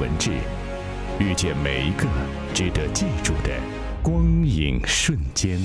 文志遇见每一个值得记住的光影瞬间。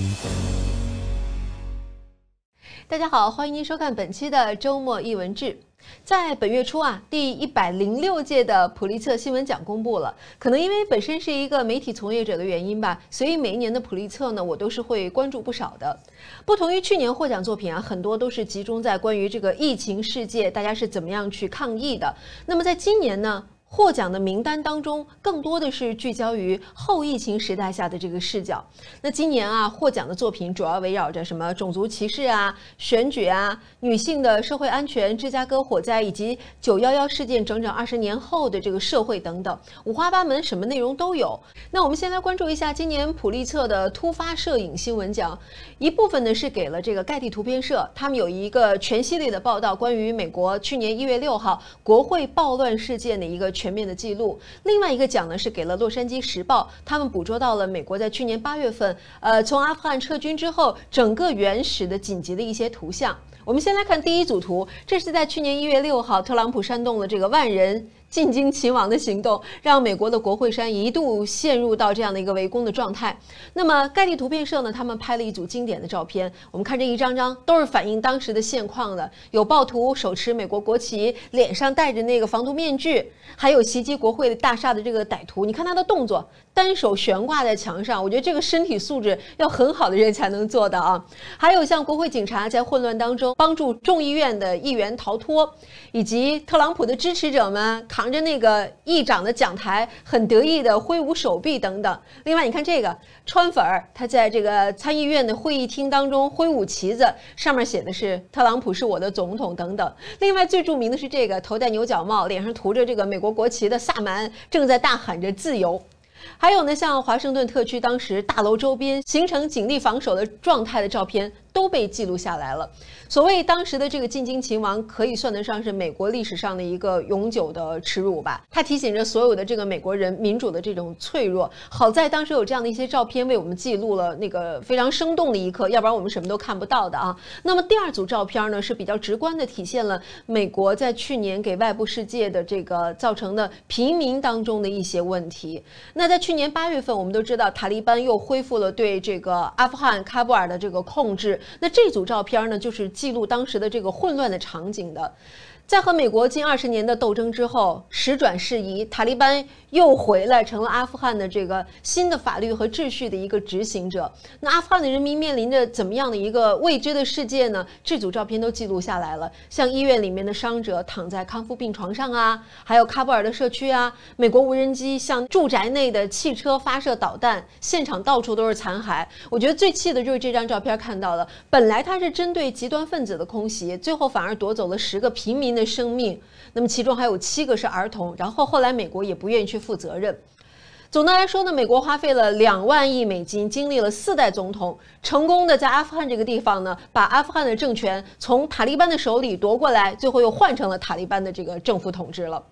大家好，欢迎您收看本期的周末译文志。在本月初啊，第一百零六届的普利策新闻奖公布了。可能因为本身是一个媒体从业者的原因吧，所以每一年的普利策呢，我都是会关注不少的。不同于去年获奖作品啊，很多都是集中在关于这个疫情世界，大家是怎么样去抗疫的。那么在今年呢？获奖的名单当中，更多的是聚焦于后疫情时代下的这个视角。那今年啊，获奖的作品主要围绕着什么种族歧视啊、选举啊、女性的社会安全、芝加哥火灾以及九幺幺事件整整二十年后的这个社会等等，五花八门，什么内容都有。那我们先来关注一下今年普利策的突发摄影新闻奖，一部分呢是给了这个盖蒂图片社，他们有一个全系列的报道，关于美国去年一月六号国会暴乱事件的一个。全面的记录。另外一个奖呢是给了《洛杉矶时报》，他们捕捉到了美国在去年八月份，呃，从阿富汗撤军之后整个原始的紧急的一些图像。我们先来看第一组图，这是在去年一月六号，特朗普煽动了这个万人。进京擒王的行动让美国的国会山一度陷入到这样的一个围攻的状态。那么盖蒂图片社呢？他们拍了一组经典的照片。我们看这一张张都是反映当时的现况的。有暴徒手持美国国旗，脸上戴着那个防毒面具；还有袭击国会大厦的这个歹徒，你看他的动作，单手悬挂在墙上，我觉得这个身体素质要很好的人才能做到啊。还有像国会警察在混乱当中帮助众议院的议员逃脱，以及特朗普的支持者们卡。扛着那个议长的讲台，很得意的挥舞手臂等等。另外，你看这个川粉儿，他在这个参议院的会议厅当中挥舞旗子，上面写的是“特朗普是我的总统”等等。另外，最著名的是这个头戴牛角帽、脸上涂着这个美国国旗的萨满，正在大喊着“自由”。还有呢，像华盛顿特区当时大楼周边形成警力防守的状态的照片。都被记录下来了。所谓当时的这个进京秦王，可以算得上是美国历史上的一个永久的耻辱吧。他提醒着所有的这个美国人民主的这种脆弱。好在当时有这样的一些照片为我们记录了那个非常生动的一刻，要不然我们什么都看不到的啊。那么第二组照片呢，是比较直观的体现了美国在去年给外部世界的这个造成的平民当中的一些问题。那在去年八月份，我们都知道塔利班又恢复了对这个阿富汗喀布尔的这个控制。那这组照片呢，就是记录当时的这个混乱的场景的，在和美国近二十年的斗争之后，时转势移，塔利班。又回来成了阿富汗的这个新的法律和秩序的一个执行者。那阿富汗的人民面临着怎么样的一个未知的世界呢？这组照片都记录下来了，像医院里面的伤者躺在康复病床上啊，还有喀布尔的社区啊，美国无人机向住宅内的汽车发射导弹，现场到处都是残骸。我觉得最气的就是这张照片看到了，本来它是针对极端分子的空袭，最后反而夺走了十个平民的生命。那么其中还有七个是儿童，然后后来美国也不愿意去负责任。总的来说呢，美国花费了两万亿美金，经历了四代总统，成功的在阿富汗这个地方呢，把阿富汗的政权从塔利班的手里夺过来，最后又换成了塔利班的这个政府统治了。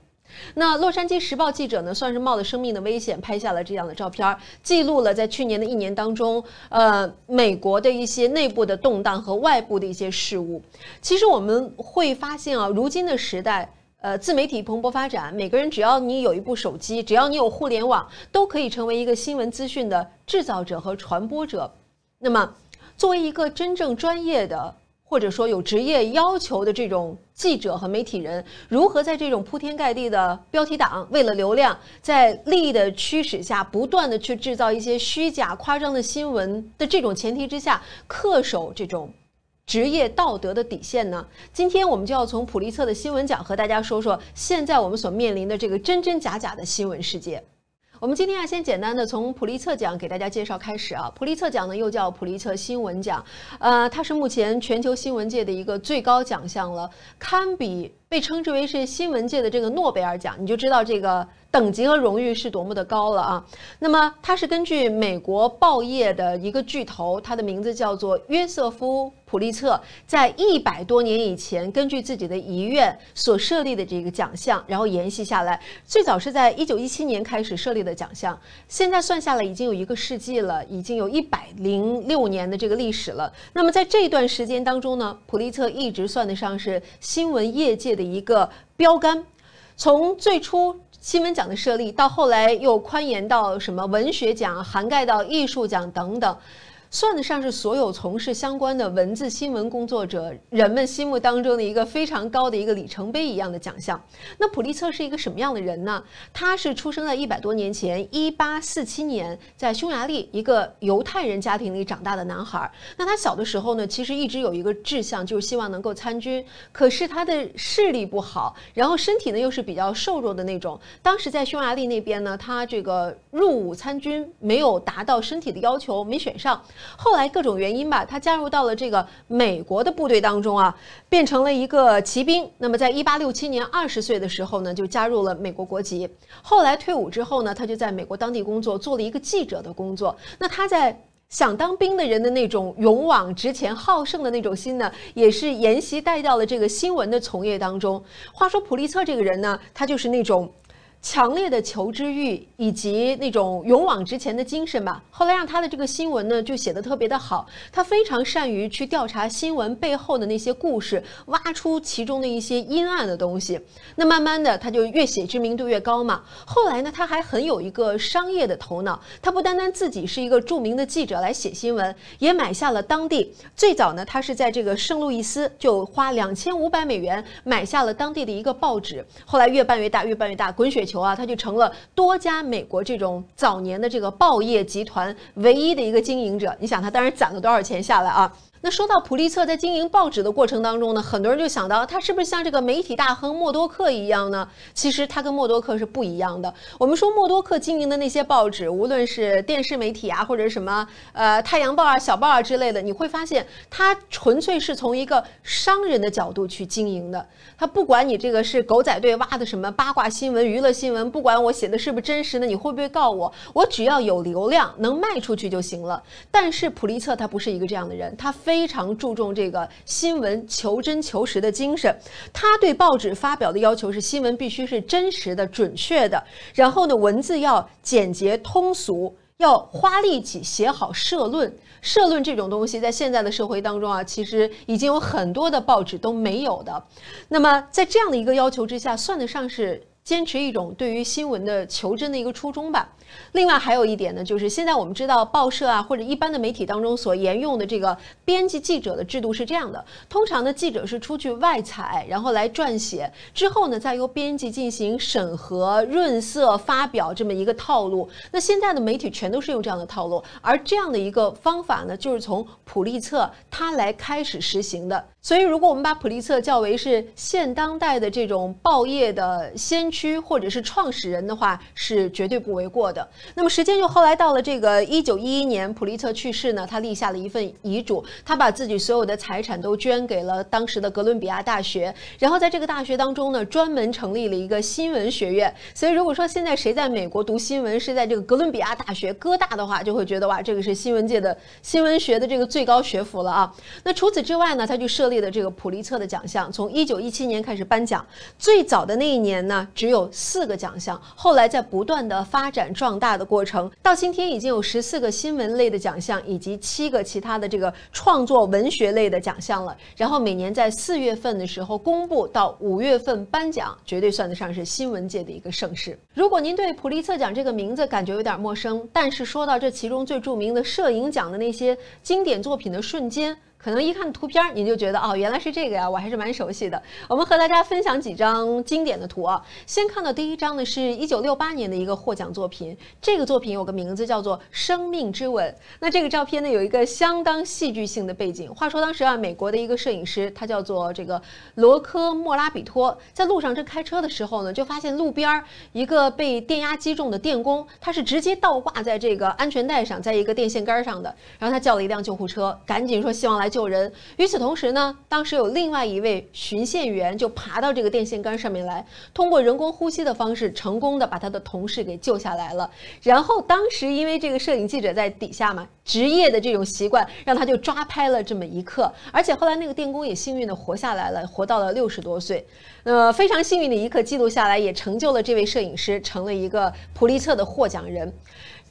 那《洛杉矶时报》记者呢，算是冒着生命的危险，拍下了这样的照片，记录了在去年的一年当中，呃，美国的一些内部的动荡和外部的一些事物。其实我们会发现啊，如今的时代。呃，自媒体蓬勃发展，每个人只要你有一部手机，只要你有互联网，都可以成为一个新闻资讯的制造者和传播者。那么，作为一个真正专业的，或者说有职业要求的这种记者和媒体人，如何在这种铺天盖地的标题党、为了流量、在利益的驱使下不断的去制造一些虚假、夸张的新闻的这种前提之下，恪守这种。职业道德的底线呢？今天我们就要从普利策的新闻奖和大家说说，现在我们所面临的这个真真假假的新闻世界。我们今天啊，先简单的从普利策奖给大家介绍开始啊。普利策奖呢，又叫普利策新闻奖，呃，它是目前全球新闻界的一个最高奖项了，堪比。被称之为是新闻界的这个诺贝尔奖，你就知道这个等级和荣誉是多么的高了啊。那么它是根据美国报业的一个巨头，它的名字叫做约瑟夫·普利策，在一百多年以前根据自己的遗愿所设立的这个奖项，然后延续下来。最早是在一九一七年开始设立的奖项，现在算下来已经有一个世纪了，已经有一百零六年的这个历史了。那么在这段时间当中呢，普利策一直算得上是新闻业界。的一个标杆，从最初新闻奖的设立，到后来又宽延到什么文学奖，涵盖到艺术奖等等。算得上是所有从事相关的文字新闻工作者人们心目当中的一个非常高的一个里程碑一样的奖项。那普利策是一个什么样的人呢？他是出生在一百多年前，一八四七年，在匈牙利一个犹太人家庭里长大的男孩。那他小的时候呢，其实一直有一个志向，就是希望能够参军。可是他的视力不好，然后身体呢又是比较瘦弱的那种。当时在匈牙利那边呢，他这个入伍参军没有达到身体的要求，没选上。后来各种原因吧，他加入到了这个美国的部队当中啊，变成了一个骑兵。那么在一八六七年二十岁的时候呢，就加入了美国国籍。后来退伍之后呢，他就在美国当地工作，做了一个记者的工作。那他在想当兵的人的那种勇往直前、好胜的那种心呢，也是沿袭带到了这个新闻的从业当中。话说普利策这个人呢，他就是那种。强烈的求知欲以及那种勇往直前的精神吧，后来让他的这个新闻呢就写的特别的好。他非常善于去调查新闻背后的那些故事，挖出其中的一些阴暗的东西。那慢慢的他就越写知名度越高嘛。后来呢他还很有一个商业的头脑，他不单单自己是一个著名的记者来写新闻，也买下了当地最早呢他是在这个圣路易斯就花两千五百美元买下了当地的一个报纸。后来越办越大，越办越大，滚雪。球啊，他就成了多家美国这种早年的这个报业集团唯一的一个经营者。你想，他当时攒了多少钱下来啊？那说到普利策在经营报纸的过程当中呢，很多人就想到他是不是像这个媒体大亨默多克一样呢？其实他跟默多克是不一样的。我们说默多克经营的那些报纸，无论是电视媒体啊，或者什么呃《太阳报》啊、《小报》啊之类的，你会发现他纯粹是从一个商人的角度去经营的。他不管你这个是狗仔队挖的什么八卦新闻、娱乐新闻，不管我写的是不是真实的，你会不会告我？我只要有流量能卖出去就行了。但是普利策他不是一个这样的人，他非。非常注重这个新闻求真求实的精神。他对报纸发表的要求是：新闻必须是真实的、准确的。然后呢，文字要简洁通俗，要花力气写好社论。社论这种东西，在现在的社会当中啊，其实已经有很多的报纸都没有的。那么，在这样的一个要求之下，算得上是坚持一种对于新闻的求真的一个初衷吧。另外还有一点呢，就是现在我们知道报社啊或者一般的媒体当中所沿用的这个编辑记者的制度是这样的：通常呢，记者是出去外采，然后来撰写，之后呢再由编辑进行审核、润色、发表这么一个套路。那现在的媒体全都是用这样的套路，而这样的一个方法呢，就是从普利策它来开始实行的。所以，如果我们把普利策叫为是现当代的这种报业的先驱或者是创始人的话，是绝对不为过的。那么时间就后来到了这个一九一一年，普利策去世呢，他立下了一份遗嘱，他把自己所有的财产都捐给了当时的哥伦比亚大学，然后在这个大学当中呢，专门成立了一个新闻学院。所以如果说现在谁在美国读新闻是在这个哥伦比亚大学哥大的话，就会觉得哇，这个是新闻界的新闻学的这个最高学府了啊。那除此之外呢，他就设立了这个普利策的奖项，从一九一七年开始颁奖，最早的那一年呢，只有四个奖项，后来在不断的发展壮。壮大的过程，到今天已经有十四个新闻类的奖项，以及七个其他的这个创作文学类的奖项了。然后每年在四月份的时候公布，到五月份颁奖，绝对算得上是新闻界的一个盛事。如果您对普利策奖这个名字感觉有点陌生，但是说到这其中最著名的摄影奖的那些经典作品的瞬间。可能一看图片儿，你就觉得哦，原来是这个呀，我还是蛮熟悉的。我们和大家分享几张经典的图啊。先看到第一张呢，是一九六八年的一个获奖作品。这个作品有个名字叫做《生命之吻》。那这个照片呢，有一个相当戏剧性的背景。话说当时啊，美国的一个摄影师，他叫做这个罗科·莫拉比托，在路上正开车的时候呢，就发现路边儿一个被电压击中的电工，他是直接倒挂在这个安全带上，在一个电线杆上的。然后他叫了一辆救护车，赶紧说希望来。救人。与此同时呢，当时有另外一位巡线员就爬到这个电线杆上面来，通过人工呼吸的方式，成功的把他的同事给救下来了。然后当时因为这个摄影记者在底下嘛，职业的这种习惯，让他就抓拍了这么一刻。而且后来那个电工也幸运的活下来了，活到了六十多岁。呃，非常幸运的一刻记录下来，也成就了这位摄影师，成了一个普利策的获奖人。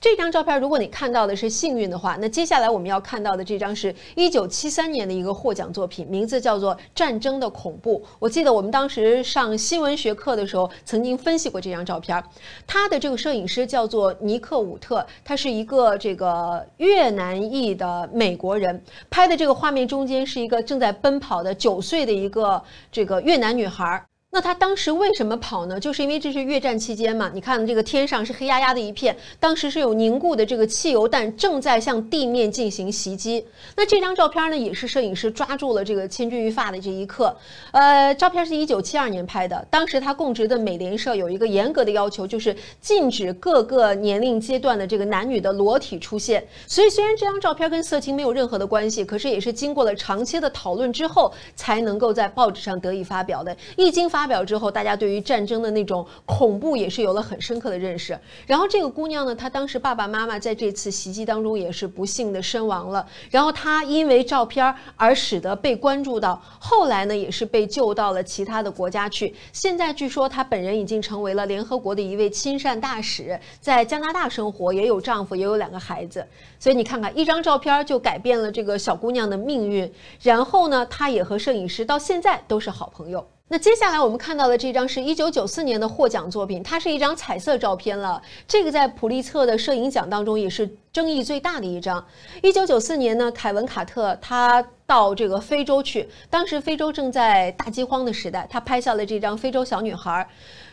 这张照片，如果你看到的是幸运的话，那接下来我们要看到的这张是一九七三年的一个获奖作品，名字叫做《战争的恐怖》。我记得我们当时上新闻学课的时候，曾经分析过这张照片。他的这个摄影师叫做尼克伍特，他是一个这个越南裔的美国人。拍的这个画面中间是一个正在奔跑的九岁的一个这个越南女孩。那他当时为什么跑呢？就是因为这是越战期间嘛。你看这个天上是黑压压的一片，当时是有凝固的这个汽油弹正在向地面进行袭击。那这张照片呢，也是摄影师抓住了这个千钧一发的这一刻。呃，照片是一九七二年拍的，当时他供职的美联社有一个严格的要求，就是禁止各个年龄阶段的这个男女的裸体出现。所以虽然这张照片跟色情没有任何的关系，可是也是经过了长期的讨论之后，才能够在报纸上得以发表的。一经发发表之后，大家对于战争的那种恐怖也是有了很深刻的认识。然后这个姑娘呢，她当时爸爸妈妈在这次袭击当中也是不幸的身亡了。然后她因为照片而使得被关注到，后来呢也是被救到了其他的国家去。现在据说她本人已经成为了联合国的一位亲善大使，在加拿大生活，也有丈夫，也有两个孩子。所以你看看，一张照片就改变了这个小姑娘的命运。然后呢，她也和摄影师到现在都是好朋友。那接下来我们看到的这张是一九九四年的获奖作品，它是一张彩色照片了。这个在普利策的摄影奖当中也是争议最大的一张。一九九四年呢，凯文卡特他到这个非洲去，当时非洲正在大饥荒的时代，他拍下了这张非洲小女孩。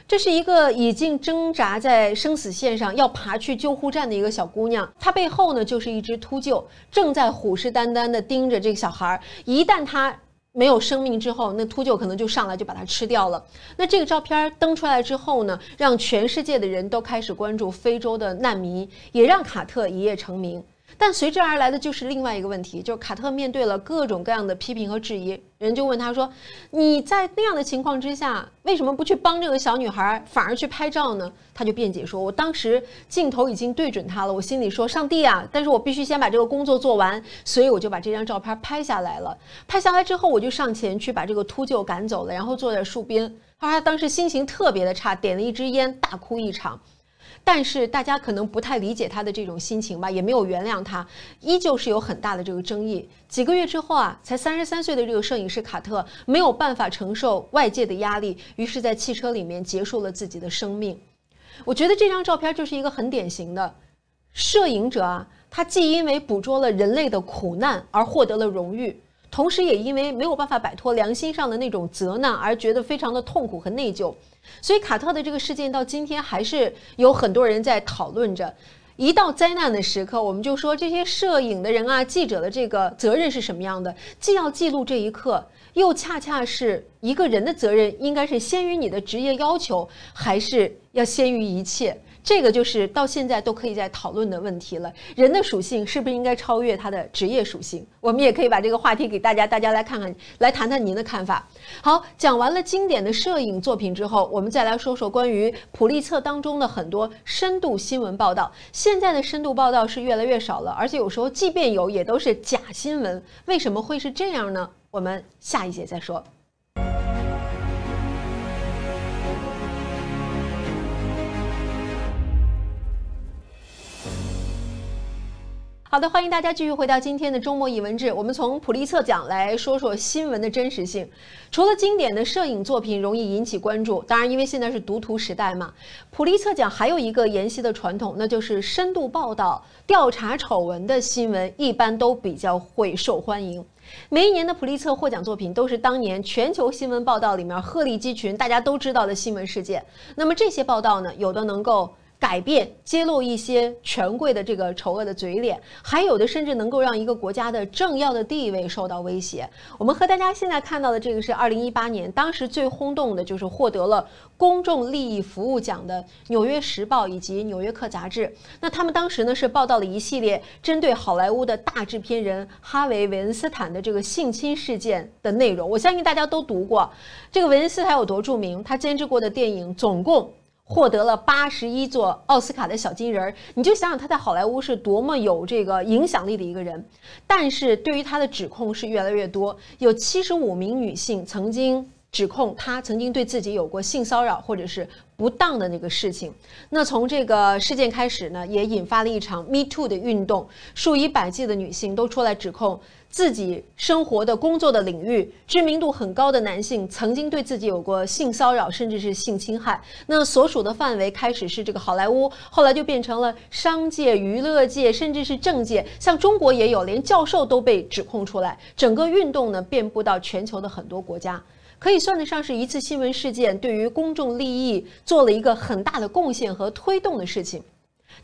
这是一个已经挣扎在生死线上，要爬去救护站的一个小姑娘，她背后呢就是一只秃鹫，正在虎视眈眈地盯着这个小孩。一旦她。没有生命之后，那秃鹫可能就上来就把它吃掉了。那这个照片登出来之后呢，让全世界的人都开始关注非洲的难民，也让卡特一夜成名。但随之而来的就是另外一个问题，就是卡特面对了各种各样的批评和质疑。人就问他说：“你在那样的情况之下，为什么不去帮这个小女孩，反而去拍照呢？”他就辩解说：“我当时镜头已经对准她了，我心里说上帝啊！但是我必须先把这个工作做完，所以我就把这张照片拍下来了。拍下来之后，我就上前去把这个秃鹫赶走了，然后坐在树边。他说他当时心情特别的差，点了一支烟，大哭一场。”但是大家可能不太理解他的这种心情吧，也没有原谅他，依旧是有很大的这个争议。几个月之后啊，才三十三岁的这个摄影师卡特没有办法承受外界的压力，于是，在汽车里面结束了自己的生命。我觉得这张照片就是一个很典型的，摄影者啊，他既因为捕捉了人类的苦难而获得了荣誉。同时，也因为没有办法摆脱良心上的那种责难，而觉得非常的痛苦和内疚。所以，卡特的这个事件到今天还是有很多人在讨论着。一到灾难的时刻，我们就说这些摄影的人啊、记者的这个责任是什么样的？既要记录这一刻，又恰恰是一个人的责任，应该是先于你的职业要求，还是要先于一切？这个就是到现在都可以在讨论的问题了。人的属性是不是应该超越他的职业属性？我们也可以把这个话题给大家，大家来看看，来谈谈您的看法。好，讲完了经典的摄影作品之后，我们再来说说关于普利策当中的很多深度新闻报道。现在的深度报道是越来越少了，而且有时候即便有，也都是假新闻。为什么会是这样呢？我们下一节再说。好的，欢迎大家继续回到今天的周末译文志。我们从普利策奖来说说新闻的真实性。除了经典的摄影作品容易引起关注，当然因为现在是读图时代嘛。普利策奖还有一个沿袭的传统，那就是深度报道、调查丑闻的新闻一般都比较会受欢迎。每一年的普利策获奖作品都是当年全球新闻报道里面鹤立鸡群、大家都知道的新闻事件。那么这些报道呢，有的能够。改变、揭露一些权贵的这个丑恶的嘴脸，还有的甚至能够让一个国家的政要的地位受到威胁。我们和大家现在看到的这个是二零一八年，当时最轰动的就是获得了公众利益服务奖的《纽约时报》以及《纽约客》杂志。那他们当时呢是报道了一系列针对好莱坞的大制片人哈维·维恩斯坦的这个性侵事件的内容。我相信大家都读过，这个维恩斯坦有多著名？他监制过的电影总共。获得了八十一座奥斯卡的小金人儿，你就想想他在好莱坞是多么有这个影响力的一个人。但是，对于他的指控是越来越多，有七十五名女性曾经。指控他曾经对自己有过性骚扰或者是不当的那个事情。那从这个事件开始呢，也引发了一场 Me Too 的运动，数以百计的女性都出来指控自己生活的、工作的领域知名度很高的男性曾经对自己有过性骚扰，甚至是性侵害。那所属的范围开始是这个好莱坞，后来就变成了商界、娱乐界，甚至是政界。像中国也有，连教授都被指控出来。整个运动呢，遍布到全球的很多国家。可以算得上是一次新闻事件，对于公众利益做了一个很大的贡献和推动的事情。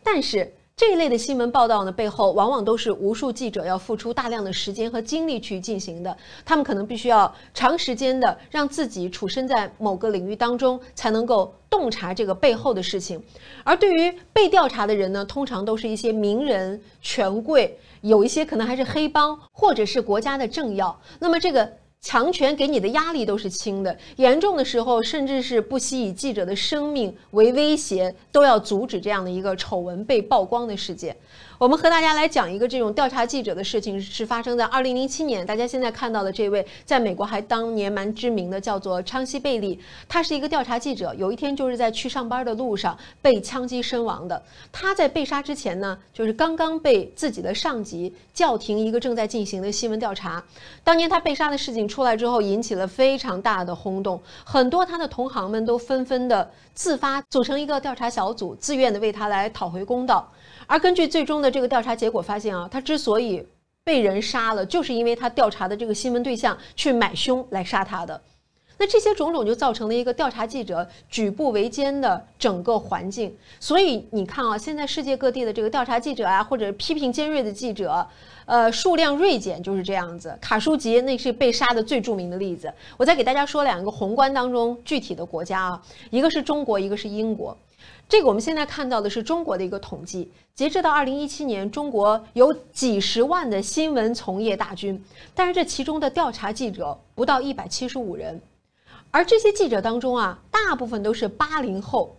但是这一类的新闻报道呢，背后往往都是无数记者要付出大量的时间和精力去进行的。他们可能必须要长时间的让自己处身在某个领域当中，才能够洞察这个背后的事情。而对于被调查的人呢，通常都是一些名人、权贵，有一些可能还是黑帮或者是国家的政要。那么这个。强权给你的压力都是轻的，严重的时候甚至是不惜以记者的生命为威胁，都要阻止这样的一个丑闻被曝光的事件。我们和大家来讲一个这种调查记者的事情，是发生在二零零七年。大家现在看到的这位，在美国还当年蛮知名的，叫做昌西·贝利，他是一个调查记者。有一天，就是在去上班的路上被枪击身亡的。他在被杀之前呢，就是刚刚被自己的上级叫停一个正在进行的新闻调查。当年他被杀的事情出来之后，引起了非常大的轰动，很多他的同行们都纷纷的自发组成一个调查小组，自愿的为他来讨回公道。而根据最终的这个调查结果发现啊，他之所以被人杀了，就是因为他调查的这个新闻对象去买凶来杀他的。那这些种种就造成了一个调查记者举步维艰的整个环境。所以你看啊，现在世界各地的这个调查记者啊，或者批评尖锐的记者，呃，数量锐减就是这样子。卡舒吉那是被杀的最著名的例子。我再给大家说两个宏观当中具体的国家啊，一个是中国，一个是英国。这个我们现在看到的是中国的一个统计，截至到二零一七年，中国有几十万的新闻从业大军，但是这其中的调查记者不到一百七十五人，而这些记者当中啊，大部分都是八零后，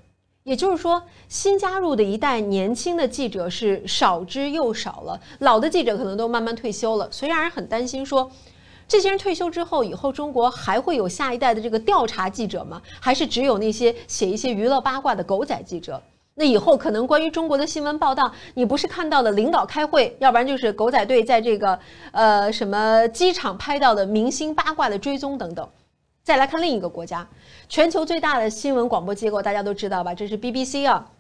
也就是说，新加入的一代年轻的记者是少之又少了，老的记者可能都慢慢退休了，所以让人很担心说。这些人退休之后，以后中国还会有下一代的这个调查记者吗？还是只有那些写一些娱乐八卦的狗仔记者？那以后可能关于中国的新闻报道，你不是看到了领导开会，要不然就是狗仔队在这个呃什么机场拍到的明星八卦的追踪等等。再来看另一个国家，全球最大的新闻广播机构大家都知道吧？这是 BBC 啊，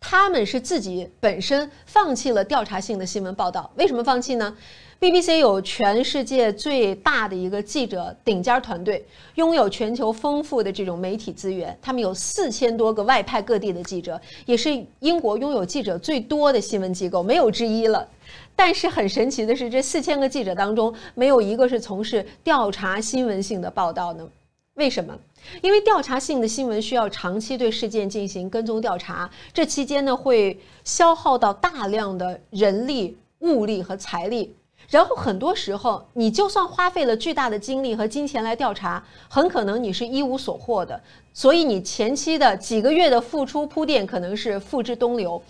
他们是自己本身放弃了调查性的新闻报道，为什么放弃呢？BBC 有全世界最大的一个记者顶尖团队，拥有全球丰富的这种媒体资源。他们有四千多个外派各地的记者，也是英国拥有记者最多的新闻机构，没有之一了。但是很神奇的是，这四千个记者当中，没有一个是从事调查新闻性的报道呢？为什么？因为调查性的新闻需要长期对事件进行跟踪调查，这期间呢会消耗到大量的人力、物力和财力。然后很多时候，你就算花费了巨大的精力和金钱来调查，很可能你是一无所获的。所以你前期的几个月的付出铺垫，可能是付之东流，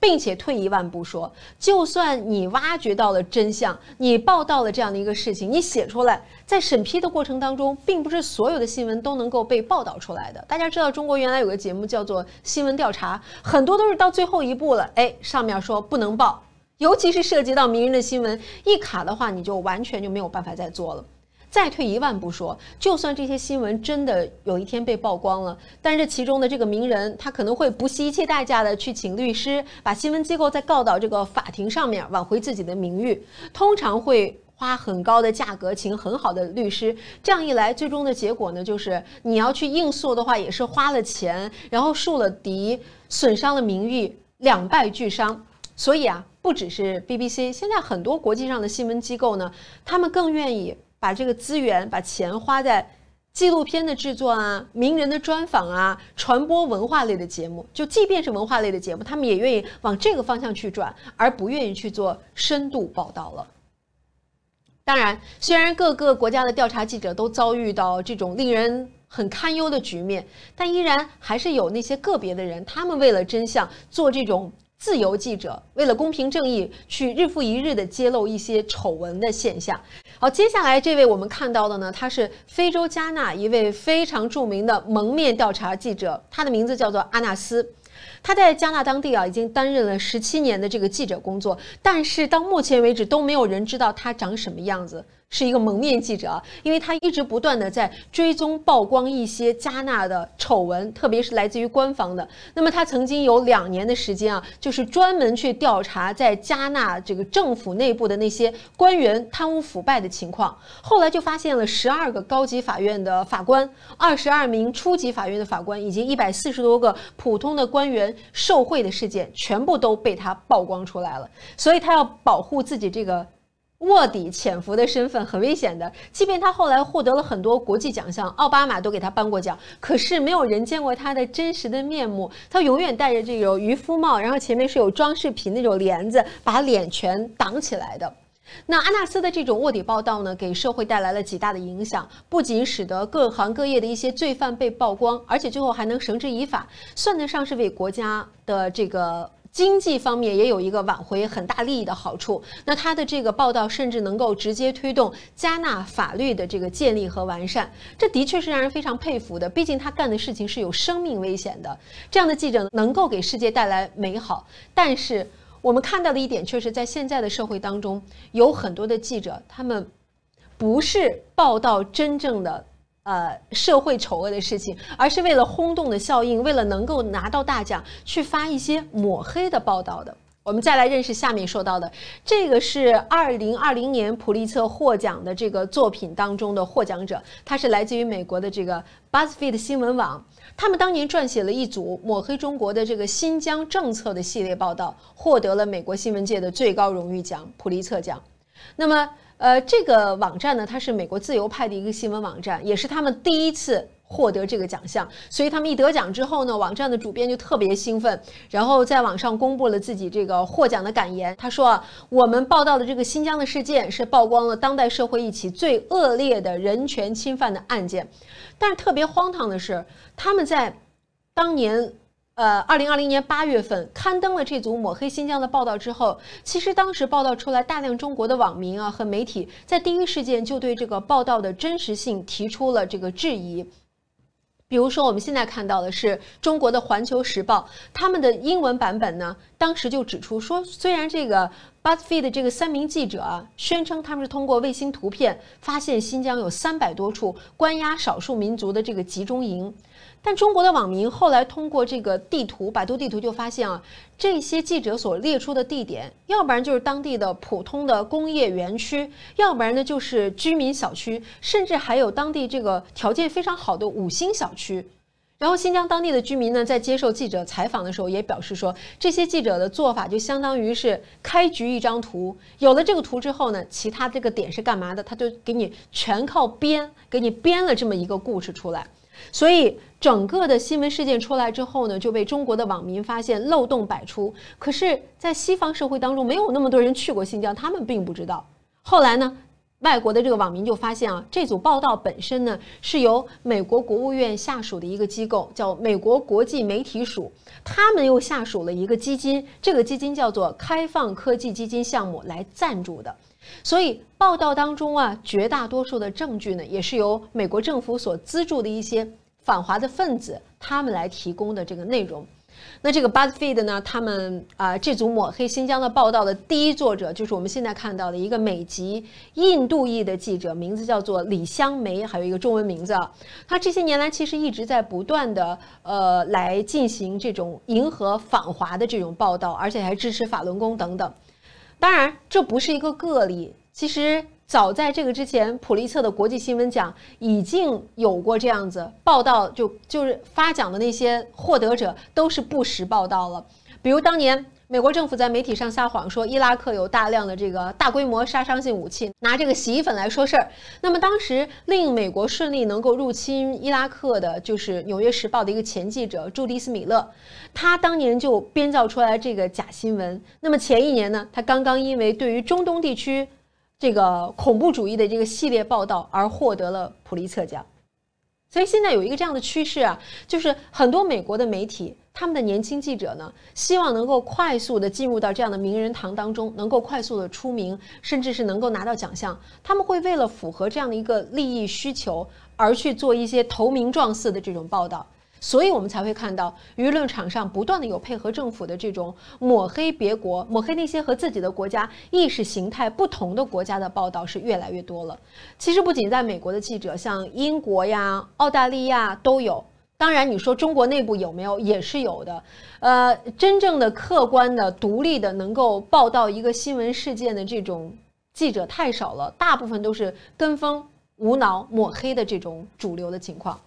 并且退一万步说，就算你挖掘到了真相，你报道了这样的一个事情，你写出来，在审批的过程当中，并不是所有的新闻都能够被报道出来的。大家知道，中国原来有个节目叫做《新闻调查》，很多都是到最后一步了，哎，上面说不能报。尤其是涉及到名人的新闻，一卡的话，你就完全就没有办法再做了。再退一万步说，就算这些新闻真的有一天被曝光了，但是其中的这个名人，他可能会不惜一切代价的去请律师，把新闻机构再告到这个法庭上面，挽回自己的名誉。通常会花很高的价格请很好的律师。这样一来，最终的结果呢，就是你要去应诉的话，也是花了钱，然后树了敌，损伤了名誉，两败俱伤。所以啊，不只是 BBC，现在很多国际上的新闻机构呢，他们更愿意把这个资源、把钱花在纪录片的制作啊、名人的专访啊、传播文化类的节目，就即便是文化类的节目，他们也愿意往这个方向去转，而不愿意去做深度报道了。当然，虽然各个国家的调查记者都遭遇到这种令人很堪忧的局面，但依然还是有那些个别的人，他们为了真相做这种。自由记者为了公平正义，去日复一日地揭露一些丑闻的现象。好，接下来这位我们看到的呢，他是非洲加纳一位非常著名的蒙面调查记者，他的名字叫做阿纳斯。他在加纳当地啊，已经担任了十七年的这个记者工作，但是到目前为止都没有人知道他长什么样子。是一个蒙面记者，因为他一直不断的在追踪曝光一些加纳的丑闻，特别是来自于官方的。那么他曾经有两年的时间啊，就是专门去调查在加纳这个政府内部的那些官员贪污腐败的情况。后来就发现了十二个高级法院的法官、二十二名初级法院的法官以及一百四十多个普通的官员受贿的事件，全部都被他曝光出来了。所以他要保护自己这个。卧底潜伏的身份很危险的，即便他后来获得了很多国际奖项，奥巴马都给他颁过奖，可是没有人见过他的真实的面目。他永远戴着这种渔夫帽，然后前面是有装饰品那种帘子，把脸全挡起来的。那安纳斯的这种卧底报道呢，给社会带来了极大的影响，不仅使得各行各业的一些罪犯被曝光，而且最后还能绳之以法，算得上是为国家的这个。经济方面也有一个挽回很大利益的好处。那他的这个报道甚至能够直接推动加纳法律的这个建立和完善，这的确是让人非常佩服的。毕竟他干的事情是有生命危险的，这样的记者能够给世界带来美好。但是我们看到的一点，确实在现在的社会当中，有很多的记者，他们不是报道真正的。呃，社会丑恶的事情，而是为了轰动的效应，为了能够拿到大奖，去发一些抹黑的报道的。我们再来认识下面说到的，这个是二零二零年普利策获奖的这个作品当中的获奖者，他是来自于美国的这个 BuzzFeed 新闻网，他们当年撰写了一组抹黑中国的这个新疆政策的系列报道，获得了美国新闻界的最高荣誉奖——普利策奖。那么。呃，这个网站呢，它是美国自由派的一个新闻网站，也是他们第一次获得这个奖项。所以他们一得奖之后呢，网站的主编就特别兴奋，然后在网上公布了自己这个获奖的感言。他说：“啊，我们报道的这个新疆的事件，是曝光了当代社会一起最恶劣的人权侵犯的案件。但是特别荒唐的是，他们在当年。”呃，二零二零年八月份刊登了这组抹黑新疆的报道之后，其实当时报道出来，大量中国的网民啊和媒体在第一时间就对这个报道的真实性提出了这个质疑。比如说，我们现在看到的是中国的《环球时报》，他们的英文版本呢，当时就指出说，虽然这个 BuzzFeed 这个三名记者啊，宣称他们是通过卫星图片发现新疆有三百多处关押少数民族的这个集中营。但中国的网民后来通过这个地图，百度地图就发现啊，这些记者所列出的地点，要不然就是当地的普通的工业园区，要不然呢就是居民小区，甚至还有当地这个条件非常好的五星小区。然后新疆当地的居民呢，在接受记者采访的时候也表示说，这些记者的做法就相当于是开局一张图，有了这个图之后呢，其他这个点是干嘛的，他就给你全靠编，给你编了这么一个故事出来。所以整个的新闻事件出来之后呢，就被中国的网民发现漏洞百出。可是，在西方社会当中，没有那么多人去过新疆，他们并不知道。后来呢，外国的这个网民就发现啊，这组报道本身呢，是由美国国务院下属的一个机构叫美国国际媒体署，他们又下属了一个基金，这个基金叫做开放科技基金项目来赞助的。所以报道当中啊，绝大多数的证据呢，也是由美国政府所资助的一些反华的分子他们来提供的这个内容。那这个 Buzzfeed 呢，他们啊这组抹黑新疆的报道的第一作者，就是我们现在看到的一个美籍印度裔的记者，名字叫做李香梅，还有一个中文名字。他这些年来其实一直在不断的呃来进行这种迎合反华的这种报道，而且还支持法轮功等等。当然，这不是一个个例。其实早在这个之前，普利策的国际新闻奖已经有过这样子报道，就就是发奖的那些获得者都是不实报道了。比如当年。美国政府在媒体上撒谎，说伊拉克有大量的这个大规模杀伤性武器，拿这个洗衣粉来说事儿。那么当时令美国顺利能够入侵伊拉克的，就是《纽约时报》的一个前记者朱迪斯·米勒，他当年就编造出来这个假新闻。那么前一年呢，他刚刚因为对于中东地区这个恐怖主义的这个系列报道而获得了普利策奖。所以现在有一个这样的趋势啊，就是很多美国的媒体，他们的年轻记者呢，希望能够快速的进入到这样的名人堂当中，能够快速的出名，甚至是能够拿到奖项。他们会为了符合这样的一个利益需求，而去做一些投名状似的这种报道。所以我们才会看到舆论场上不断的有配合政府的这种抹黑别国、抹黑那些和自己的国家意识形态不同的国家的报道是越来越多了。其实不仅在美国的记者，像英国呀、澳大利亚都有。当然你说中国内部有没有，也是有的。呃，真正的客观的、独立的能够报道一个新闻事件的这种记者太少了，大部分都是跟风、无脑抹黑的这种主流的情况。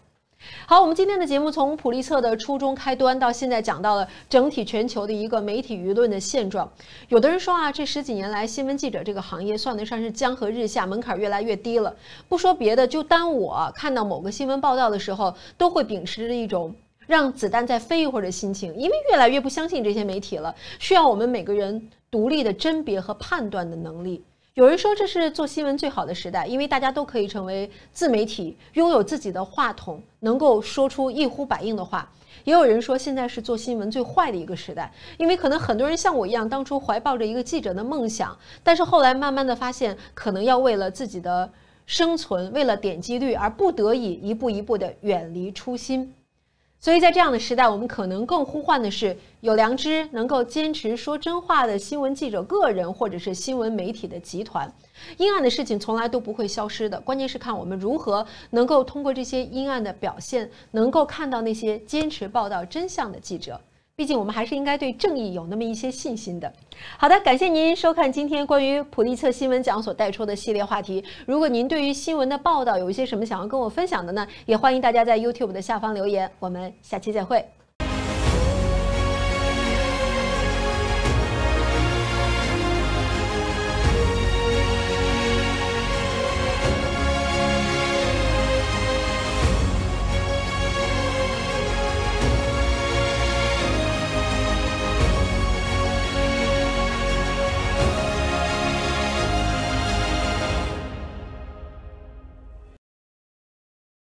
好，我们今天的节目从普利策的初衷开端，到现在讲到了整体全球的一个媒体舆论的现状。有的人说啊，这十几年来，新闻记者这个行业算得上是江河日下，门槛越来越低了。不说别的，就当我看到某个新闻报道的时候，都会秉持着一种让子弹再飞一会儿的心情，因为越来越不相信这些媒体了，需要我们每个人独立的甄别和判断的能力。有人说这是做新闻最好的时代，因为大家都可以成为自媒体，拥有自己的话筒。能够说出一呼百应的话，也有人说现在是做新闻最坏的一个时代，因为可能很多人像我一样，当初怀抱着一个记者的梦想，但是后来慢慢的发现，可能要为了自己的生存，为了点击率而不得已一步一步的远离初心。所以在这样的时代，我们可能更呼唤的是有良知、能够坚持说真话的新闻记者个人，或者是新闻媒体的集团。阴暗的事情从来都不会消失的，关键是看我们如何能够通过这些阴暗的表现，能够看到那些坚持报道真相的记者。毕竟我们还是应该对正义有那么一些信心的。好的，感谢您收看今天关于普利策新闻奖所带出的系列话题。如果您对于新闻的报道有一些什么想要跟我分享的呢，也欢迎大家在 YouTube 的下方留言。我们下期再会。